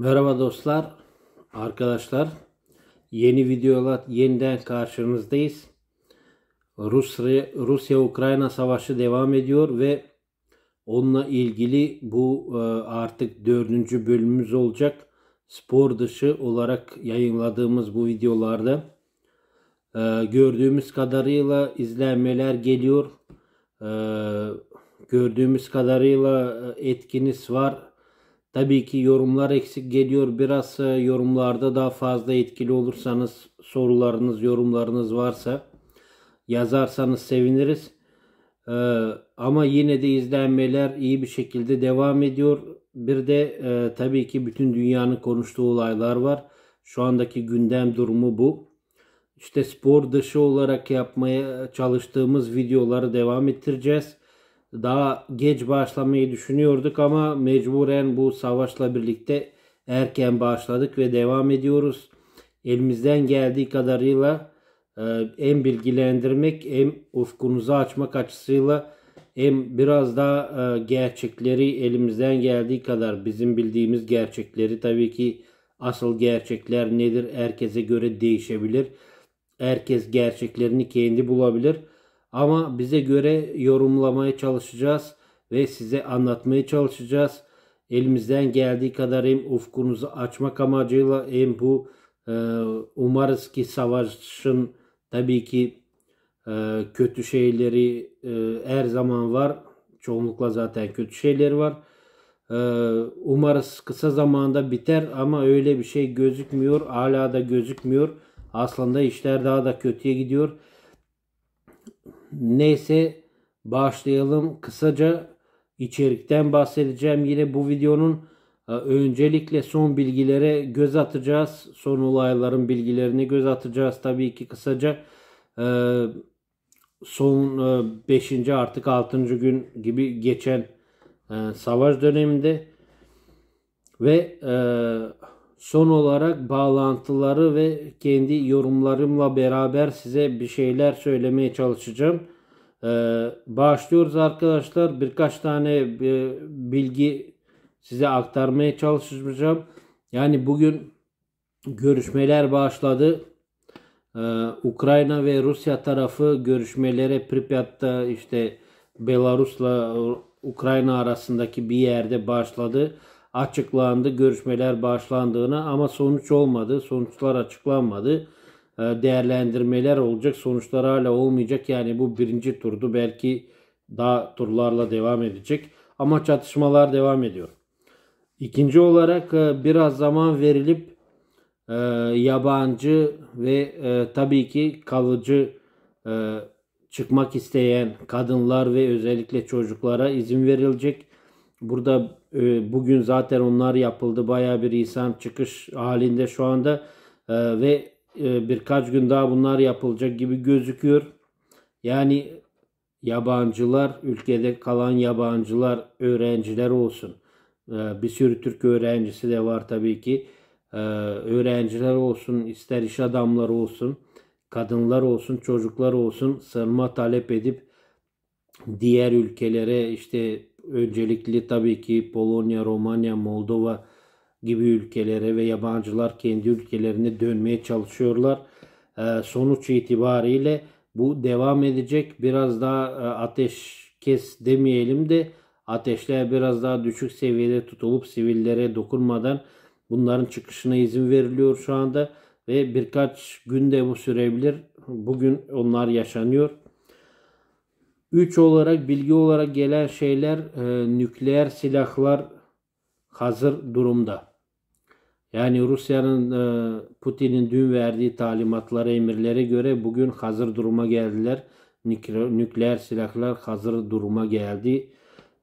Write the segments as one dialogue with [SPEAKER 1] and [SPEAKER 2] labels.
[SPEAKER 1] Merhaba dostlar, arkadaşlar. Yeni videolar yeniden karşınızdayız. Rusya-Ukrayna savaşı devam ediyor ve onunla ilgili bu e, artık dördüncü bölümümüz olacak. Spor dışı olarak yayınladığımız bu videolarda e, gördüğümüz kadarıyla izlenmeler geliyor. E, gördüğümüz kadarıyla etkiniz var Tabii ki yorumlar eksik geliyor. Biraz e, yorumlarda daha fazla etkili olursanız sorularınız, yorumlarınız varsa yazarsanız seviniriz. Ee, ama yine de izlenmeler iyi bir şekilde devam ediyor. Bir de e, tabii ki bütün dünyanın konuştuğu olaylar var. Şu andaki gündem durumu bu. İşte spor dışı olarak yapmaya çalıştığımız videoları devam ettireceğiz daha geç başlamayı düşünüyorduk ama mecburen bu savaşla birlikte erken başladık ve devam ediyoruz. Elimizden geldiği kadarıyla e, hem bilgilendirmek hem ufkunuzu açmak açısıyla hem biraz daha e, gerçekleri elimizden geldiği kadar bizim bildiğimiz gerçekleri tabii ki asıl gerçekler nedir herkese göre değişebilir. Herkes gerçeklerini kendi bulabilir. Ama bize göre yorumlamaya çalışacağız ve size anlatmaya çalışacağız. Elimizden geldiği kadar hem ufkunuzu açmak amacıyla hem bu e, umarız ki savaşın tabii ki e, kötü şeyleri e, her zaman var. Çoğunlukla zaten kötü şeyler var. E, umarız kısa zamanda biter ama öyle bir şey gözükmüyor. Hala da gözükmüyor. Aslında işler daha da kötüye gidiyor. Neyse başlayalım. Kısaca içerikten bahsedeceğim. Yine bu videonun e, öncelikle son bilgilere göz atacağız. Son olayların bilgilerini göz atacağız. Tabii ki kısaca e, son 5. E, artık 6. gün gibi geçen savaş döneminde ve Son olarak bağlantıları ve kendi yorumlarımla beraber size bir şeyler söylemeye çalışacağım. Ee, başlıyoruz arkadaşlar. Birkaç tane e, bilgi size aktarmaya çalışacağım. Yani bugün görüşmeler başladı. Ee, Ukrayna ve Rusya tarafı görüşmelere Pripyat'ta işte Belarus'la Ukrayna arasındaki bir yerde başladı açıklandı, görüşmeler başlandığını ama sonuç olmadı, sonuçlar açıklanmadı. Ee, değerlendirmeler olacak, sonuçlar hala olmayacak. Yani bu birinci turdu belki daha turlarla devam edecek ama çatışmalar devam ediyor. İkinci olarak e, biraz zaman verilip e, yabancı ve e, tabii ki kalıcı çıkmak isteyen kadınlar ve özellikle çocuklara izin verilecek. Burada ee, bugün zaten onlar yapıldı. Baya bir insan çıkış halinde şu anda ee, ve e, birkaç gün daha bunlar yapılacak gibi gözüküyor. Yani yabancılar, ülkede kalan yabancılar, öğrenciler olsun. Ee, bir sürü Türk öğrencisi de var tabii ki. Öğrenciler olsun, ister iş adamları olsun, kadınlar olsun, çocuklar olsun sığınma talep edip diğer ülkelere işte öncelikli tabii ki Polonya, Romanya, Moldova gibi ülkelere ve yabancılar kendi ülkelerine dönmeye çalışıyorlar. Ee, sonuç itibariyle bu devam edecek. Biraz daha e, ateş kes demeyelim de ateşler biraz daha düşük seviyede tutulup sivillere dokunmadan bunların çıkışına izin veriliyor şu anda ve birkaç günde bu sürebilir. Bugün onlar yaşanıyor. 3 olarak bilgi olarak gelen şeyler e, nükleer silahlar hazır durumda. Yani Rusya'nın e, Putin'in dün verdiği talimatlara, emirlere göre bugün hazır duruma geldiler. Nükleer, nükleer silahlar hazır duruma geldi.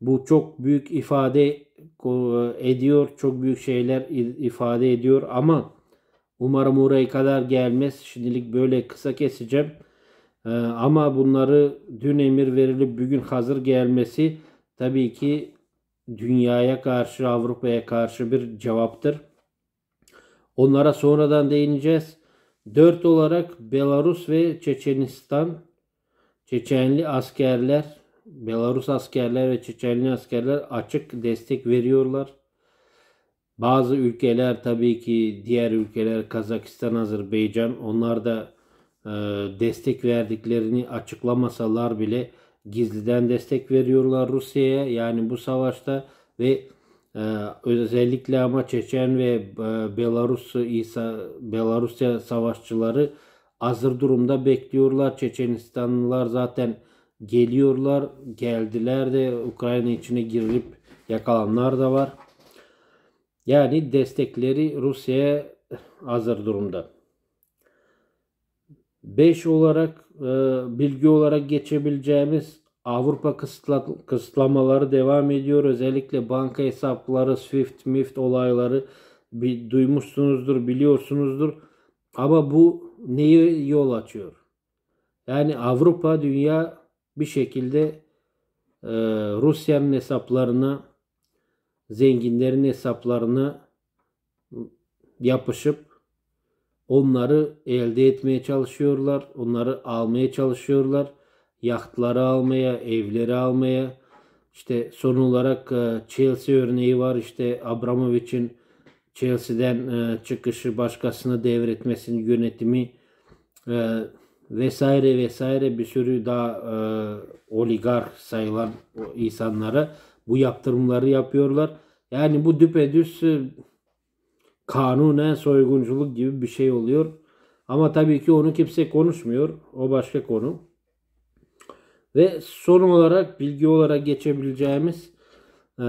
[SPEAKER 1] Bu çok büyük ifade e, ediyor. Çok büyük şeyler ifade ediyor ama umarım oraya kadar gelmez. Şimdilik böyle kısa keseceğim. Ee, ama bunları dün emir verilip bugün hazır gelmesi tabii ki dünyaya karşı Avrupa'ya karşı bir cevaptır. Onlara sonradan değineceğiz. Dört olarak Belarus ve Çeçenistan Çeçenli askerler Belarus askerler ve Çeçenli askerler açık destek veriyorlar. Bazı ülkeler tabii ki diğer ülkeler Kazakistan, Azerbaycan onlar da ee, destek verdiklerini açıklamasalar bile gizliden destek veriyorlar Rusya'ya. Yani bu savaşta ve e, özellikle ama Çeçen ve e, Belarus Belarusya savaşçıları hazır durumda bekliyorlar. Çeçenistanlılar zaten geliyorlar. Geldiler de Ukrayna içine girip yakalanlar da var. Yani destekleri Rusya'ya hazır durumda. 5 olarak e, bilgi olarak geçebileceğimiz Avrupa kısıtlamaları devam ediyor. Özellikle banka hesapları, Swift, MIFT olayları bir duymuşsunuzdur, biliyorsunuzdur. Ama bu neyi yol açıyor? Yani Avrupa, dünya bir şekilde e, Rusya'nın hesaplarına, zenginlerin hesaplarına yapışıp Onları elde etmeye çalışıyorlar. Onları almaya çalışıyorlar. Yahtları almaya, evleri almaya. İşte son olarak e, Chelsea örneği var. İşte Abramovich'in Chelsea'den e, çıkışı başkasına devretmesini yönetimi e, vesaire vesaire bir sürü daha e, oligar sayılan insanlara bu yaptırımları yapıyorlar. Yani bu düpedüz kanune soygunculuk gibi bir şey oluyor. Ama tabii ki onu kimse konuşmuyor. O başka konu. Ve son olarak bilgi olarak geçebileceğimiz e,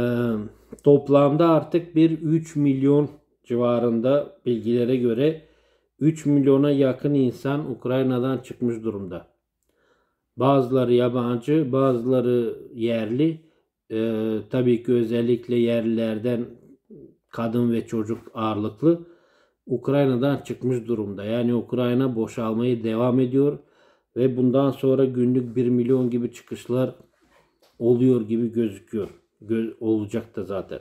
[SPEAKER 1] toplamda artık bir 3 milyon civarında bilgilere göre 3 milyona yakın insan Ukrayna'dan çıkmış durumda. Bazıları yabancı, bazıları yerli. E, tabii ki özellikle yerlilerden kadın ve çocuk ağırlıklı Ukrayna'dan çıkmış durumda. Yani Ukrayna boşalmayı devam ediyor ve bundan sonra günlük 1 milyon gibi çıkışlar oluyor gibi gözüküyor. Göz, olacak da zaten.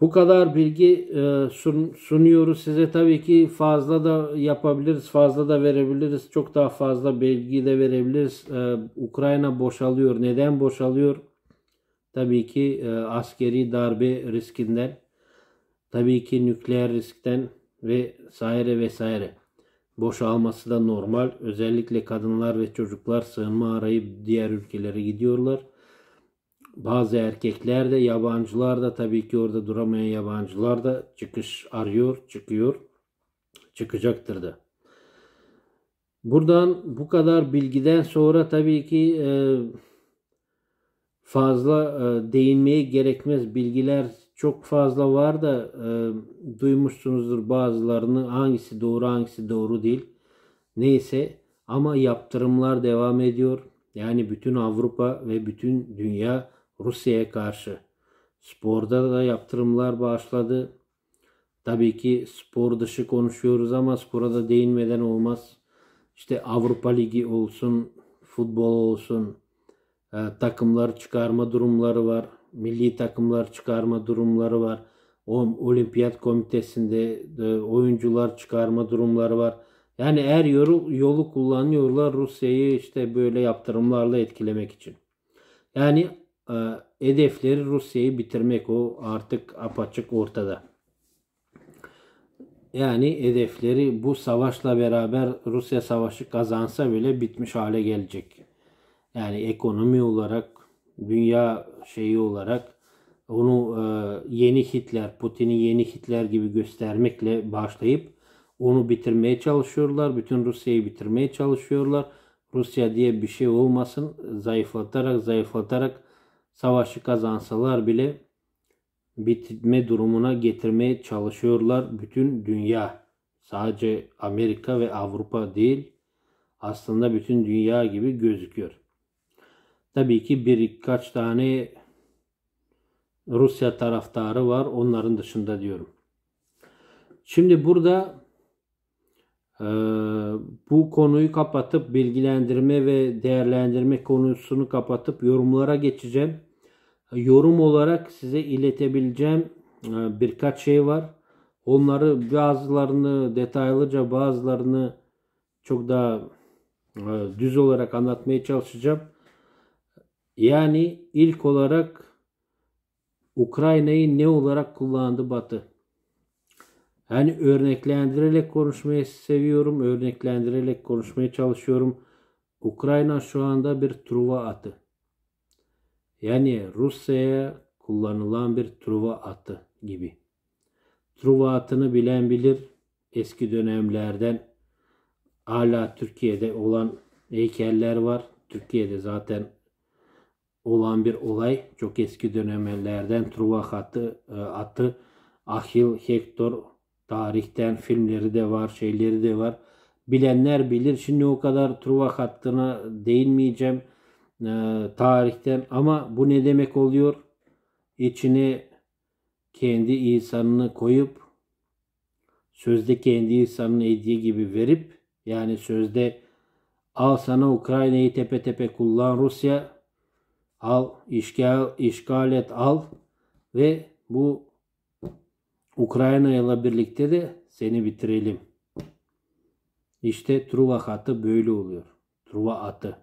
[SPEAKER 1] Bu kadar bilgi e, sun, sunuyoruz size. Tabii ki fazla da yapabiliriz, fazla da verebiliriz. Çok daha fazla bilgi de verebiliriz. E, Ukrayna boşalıyor. Neden boşalıyor? Tabii ki e, askeri darbe riskinden, tabii ki nükleer riskten ve saire vesaire. Boşalması da normal. Özellikle kadınlar ve çocuklar sığınma arayıp diğer ülkelere gidiyorlar. Bazı erkekler de yabancılar da tabii ki orada duramayan yabancılar da çıkış arıyor, çıkıyor. Çıkacaktır da. Buradan bu kadar bilgiden sonra tabii ki e, fazla e, değinmeye gerekmez bilgiler çok fazla var da e, duymuşsunuzdur bazılarını hangisi doğru hangisi doğru değil. Neyse ama yaptırımlar devam ediyor. Yani bütün Avrupa ve bütün dünya Rusya'ya karşı. Sporda da yaptırımlar başladı. Tabii ki spor dışı konuşuyoruz ama spora da değinmeden olmaz. İşte Avrupa Ligi olsun, futbol olsun, ee, takımlar çıkarma durumları var. Milli takımlar çıkarma durumları var. O, Olimpiyat komitesinde e, oyuncular çıkarma durumları var. Yani her yolu, yolu kullanıyorlar Rusya'yı işte böyle yaptırımlarla etkilemek için. Yani e, hedefleri Rusya'yı bitirmek o artık apaçık ortada. Yani hedefleri bu savaşla beraber Rusya savaşı kazansa bile bitmiş hale gelecek. Yani ekonomi olarak, dünya şeyi olarak onu e, yeni Hitler, Putin'i yeni Hitler gibi göstermekle başlayıp onu bitirmeye çalışıyorlar. Bütün Rusya'yı bitirmeye çalışıyorlar. Rusya diye bir şey olmasın. Zayıflatarak zayıflatarak savaşı kazansalar bile bitme durumuna getirmeye çalışıyorlar. Bütün dünya sadece Amerika ve Avrupa değil aslında bütün dünya gibi gözüküyor. Tabii ki birkaç tane Rusya taraftarı var. Onların dışında diyorum. Şimdi burada e, bu konuyu kapatıp bilgilendirme ve değerlendirme konusunu kapatıp yorumlara geçeceğim. Yorum olarak size iletebileceğim e, birkaç şey var. Onları bazılarını detaylıca bazılarını çok daha e, düz olarak anlatmaya çalışacağım. Yani ilk olarak Ukrayna'yı ne olarak kullandı Batı? Yani örneklendirerek konuşmayı seviyorum, örneklendirerek konuşmaya çalışıyorum. Ukrayna şu anda bir truva atı. Yani Rusya'ya kullanılan bir truva atı gibi. Truva atını bilen bilir. Eski dönemlerden hala Türkiye'de olan heykeller var. Türkiye'de zaten olan bir olay. Çok eski dönemlerden Truva hattı, e, atı Ahil, Hector tarihten filmleri de var, şeyleri de var. Bilenler bilir. Şimdi o kadar Truva hattına değinmeyeceğim e, tarihten ama bu ne demek oluyor? İçine kendi insanını koyup sözde kendi insanını hediye gibi verip yani sözde al sana Ukrayna'yı tepe tepe kullan Rusya al, işgal, işgal et al ve bu Ukrayna ile birlikte de seni bitirelim. İşte Truva hattı böyle oluyor. Truva atı.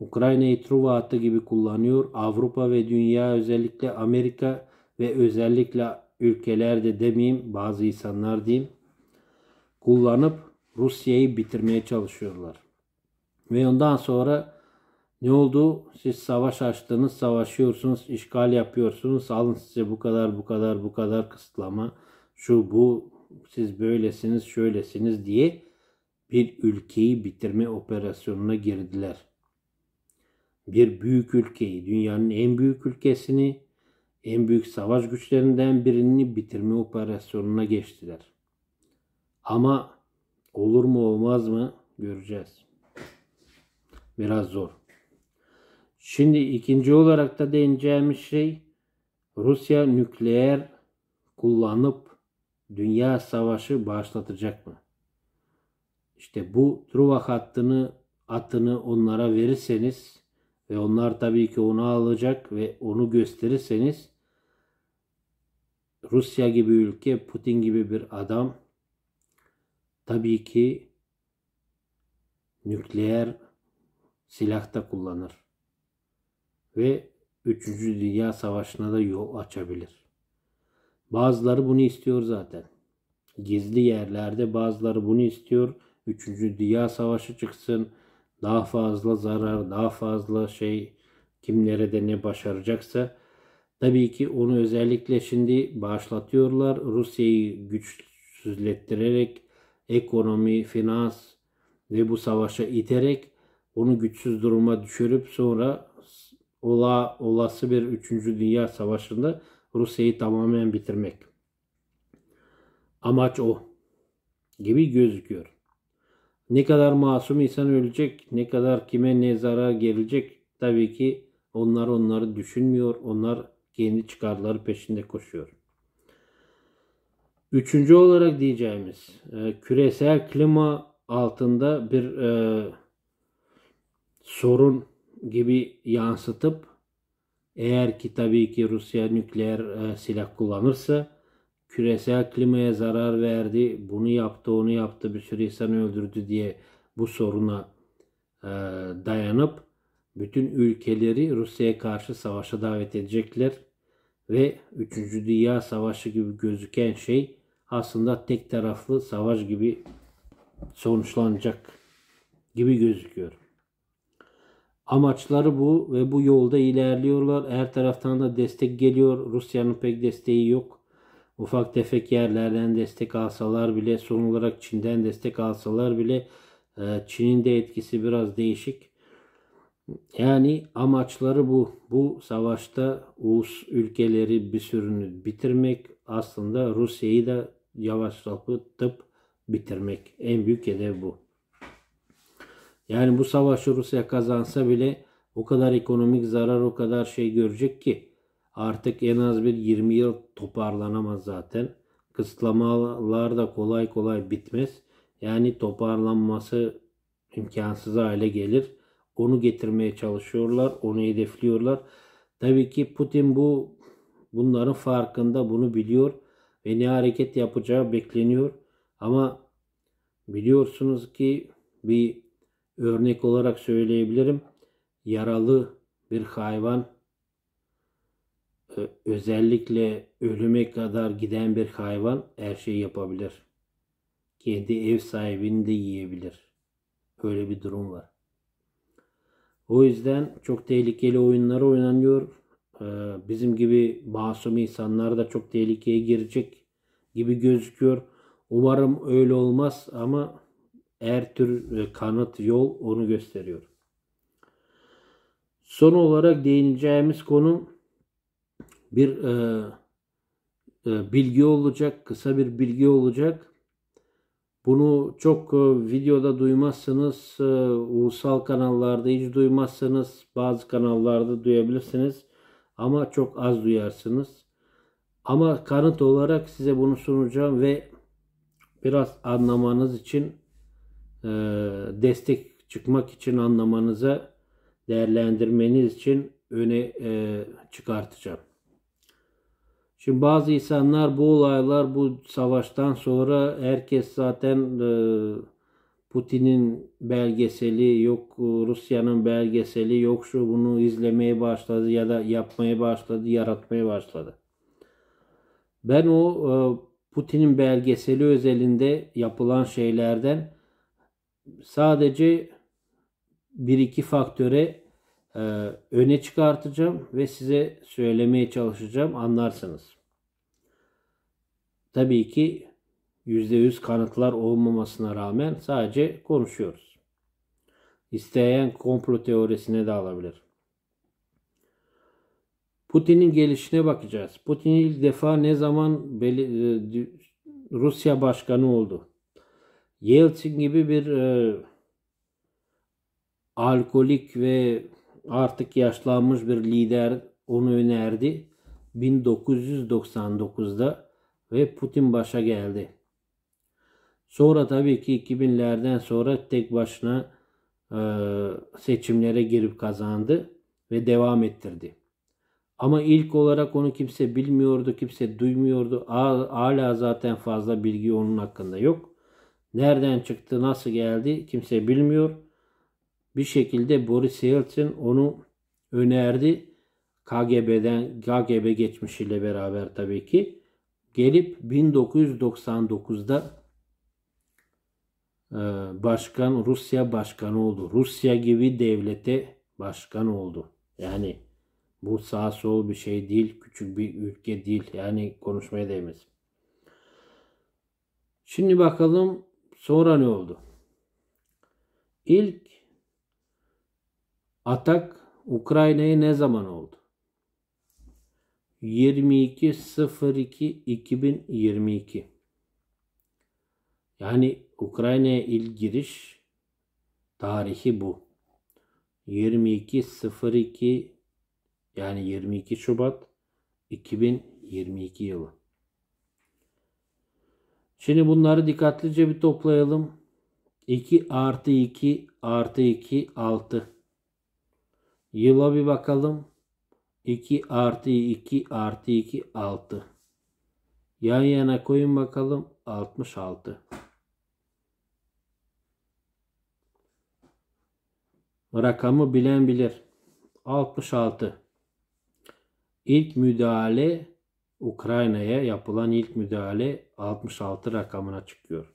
[SPEAKER 1] Ukrayna'yı Truva hattı gibi kullanıyor. Avrupa ve dünya özellikle Amerika ve özellikle ülkelerde demeyeyim bazı insanlar diyeyim kullanıp Rusya'yı bitirmeye çalışıyorlar. Ve ondan sonra ne oldu? Siz savaş açtınız, savaşıyorsunuz, işgal yapıyorsunuz. Alın size bu kadar, bu kadar, bu kadar kısıtlama. Şu bu, siz böylesiniz, şöylesiniz diye bir ülkeyi bitirme operasyonuna girdiler. Bir büyük ülkeyi, dünyanın en büyük ülkesini, en büyük savaş güçlerinden birini bitirme operasyonuna geçtiler. Ama olur mu olmaz mı göreceğiz. Biraz zor. Şimdi ikinci olarak da değineceğimiz şey Rusya nükleer kullanıp dünya savaşı başlatacak mı? İşte bu Truva hattını atını onlara verirseniz ve onlar tabii ki onu alacak ve onu gösterirseniz Rusya gibi ülke, Putin gibi bir adam tabii ki nükleer silah da kullanır ve 3. Dünya Savaşı'na da yol açabilir. Bazıları bunu istiyor zaten. Gizli yerlerde bazıları bunu istiyor. 3. Dünya Savaşı çıksın. Daha fazla zarar, daha fazla şey kim nerede ne başaracaksa. Tabii ki onu özellikle şimdi başlatıyorlar. Rusya'yı güçsüzlettirerek ekonomi, finans ve bu savaşa iterek onu güçsüz duruma düşürüp sonra ola, olası bir 3. Dünya Savaşı'nda Rusya'yı tamamen bitirmek. Amaç o gibi gözüküyor. Ne kadar masum insan ölecek, ne kadar kime ne zarar gelecek tabii ki onlar onları düşünmüyor. Onlar kendi çıkarları peşinde koşuyor. Üçüncü olarak diyeceğimiz e, küresel klima altında bir e, sorun gibi yansıtıp eğer ki tabii ki Rusya nükleer e, silah kullanırsa küresel klimaya zarar verdi, bunu yaptı, onu yaptı, bir sürü insanı öldürdü diye bu soruna e, dayanıp bütün ülkeleri Rusya'ya karşı savaşa davet edecekler ve 3. Dünya Savaşı gibi gözüken şey aslında tek taraflı savaş gibi sonuçlanacak gibi gözüküyor amaçları bu ve bu yolda ilerliyorlar. Her taraftan da destek geliyor. Rusya'nın pek desteği yok. Ufak tefek yerlerden destek alsalar bile son olarak Çin'den destek alsalar bile e, Çin'in de etkisi biraz değişik. Yani amaçları bu. Bu savaşta ulus ülkeleri bir sürünü bitirmek aslında Rusya'yı da yavaş yavaş yavaşlatıp bitirmek. En büyük hedef bu. Yani bu savaş Rusya kazansa bile o kadar ekonomik zarar o kadar şey görecek ki artık en az bir 20 yıl toparlanamaz zaten. Kısıtlamalar da kolay kolay bitmez. Yani toparlanması imkansız hale gelir. Onu getirmeye çalışıyorlar, onu hedefliyorlar. Tabii ki Putin bu bunların farkında, bunu biliyor ve ne hareket yapacağı bekleniyor. Ama biliyorsunuz ki bir Örnek olarak söyleyebilirim. Yaralı bir hayvan e, özellikle ölüme kadar giden bir hayvan her şeyi yapabilir. Kendi ev sahibini de yiyebilir. Öyle bir durum var. O yüzden çok tehlikeli oyunlar oynanıyor. E, bizim gibi masum insanlar da çok tehlikeye girecek gibi gözüküyor. Umarım öyle olmaz ama her tür e, kanıt yol onu gösteriyor. Son olarak değineceğimiz konu bir e, e, bilgi olacak, kısa bir bilgi olacak. Bunu çok e, videoda duymazsınız, e, ulusal kanallarda hiç duymazsınız, bazı kanallarda duyabilirsiniz ama çok az duyarsınız. Ama kanıt olarak size bunu sunacağım ve biraz anlamanız için e, destek çıkmak için anlamanıza, değerlendirmeniz için öne e, çıkartacağım. Şimdi bazı insanlar bu olaylar bu savaştan sonra herkes zaten e, Putin'in belgeseli yok Rusya'nın belgeseli yok şu bunu izlemeye başladı ya da yapmaya başladı yaratmaya başladı. Ben o Putin'in belgeseli özelinde yapılan şeylerden sadece bir iki faktöre e, öne çıkartacağım ve size söylemeye çalışacağım anlarsınız. Tabii ki %100 kanıtlar olmamasına rağmen sadece konuşuyoruz. İsteyen komplo teorisine de alabilir. Putin'in gelişine bakacağız. Putin ilk defa ne zaman e, Rusya başkanı oldu? Yeltsin gibi bir e, alkolik ve artık yaşlanmış bir lider onu önerdi. 1999'da ve Putin başa geldi. Sonra tabii ki 2000'lerden sonra tek başına e, seçimlere girip kazandı ve devam ettirdi. Ama ilk olarak onu kimse bilmiyordu, kimse duymuyordu. Hala zaten fazla bilgi onun hakkında yok. Nereden çıktı, nasıl geldi kimse bilmiyor. Bir şekilde Boris Yeltsin onu önerdi. KGB'den, KGB geçmişiyle beraber tabii ki. Gelip 1999'da e, başkan Rusya başkanı oldu. Rusya gibi devlete başkan oldu. Yani bu sağ sol bir şey değil. Küçük bir ülke değil. Yani konuşmaya değmez. Şimdi bakalım Sonra ne oldu? İlk atak Ukrayna'ya ne zaman oldu? 22.02.2022 Yani Ukrayna'ya ilk giriş tarihi bu. 22.02 yani 22 Şubat 2022 yılı. Şimdi bunları dikkatlice bir toplayalım. 2 artı 2 artı 2 6. Yıla bir bakalım. 2 artı 2 artı 2 6. Yan yana koyun bakalım. 66. Rakamı bilen bilir. 66. İlk müdahale Ukrayna'ya yapılan ilk müdahale 66 rakamına çıkıyor.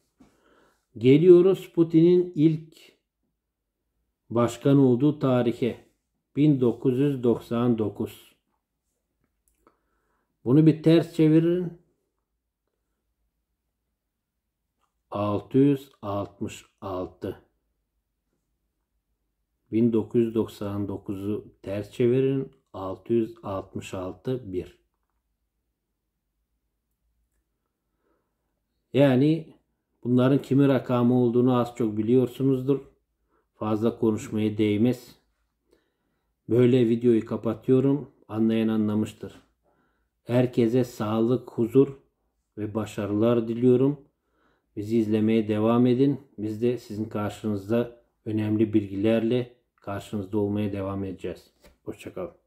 [SPEAKER 1] Geliyoruz Putin'in ilk başkan olduğu tarihe 1999. Bunu bir ters çevirin. 666. 1999'u ters çevirin. 666 1. Yani bunların kimi rakamı olduğunu az çok biliyorsunuzdur. Fazla konuşmaya değmez. Böyle videoyu kapatıyorum. Anlayan anlamıştır. Herkese sağlık, huzur ve başarılar diliyorum. Bizi izlemeye devam edin. Biz de sizin karşınızda önemli bilgilerle karşınızda olmaya devam edeceğiz. Hoşçakalın.